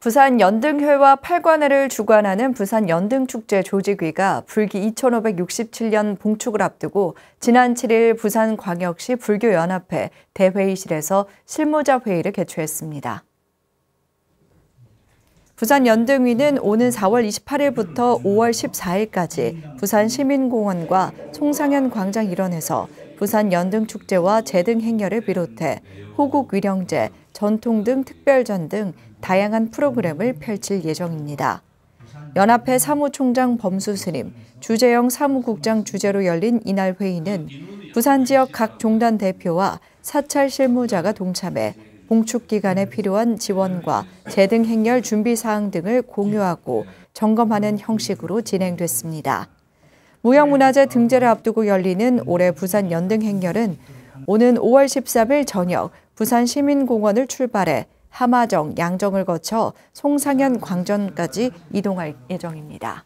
부산 연등회와 팔관회를 주관하는 부산 연등축제 조직위가 불기 2567년 봉축을 앞두고 지난 7일 부산광역시 불교연합회 대회의실에서 실무자 회의를 개최했습니다. 부산 연등위는 오는 4월 28일부터 5월 14일까지 부산 시민공원과 송상현 광장 일원에서 부산 연등축제와 재등 행렬을 비롯해 호국 위령제, 전통 등 특별전 등 다양한 프로그램을 펼칠 예정입니다. 연합회 사무총장 범수 스님, 주재영 사무국장 주재로 열린 이날 회의는 부산 지역 각 종단 대표와 사찰 실무자가 동참해 봉축 기간에 필요한 지원과 재등 행렬 준비 사항 등을 공유하고 점검하는 형식으로 진행됐습니다. 무형문화재 등재를 앞두고 열리는 올해 부산 연등행렬은 오는 5월 13일 저녁 부산 시민공원을 출발해 하마정, 양정을 거쳐 송상현 광전까지 이동할 예정입니다.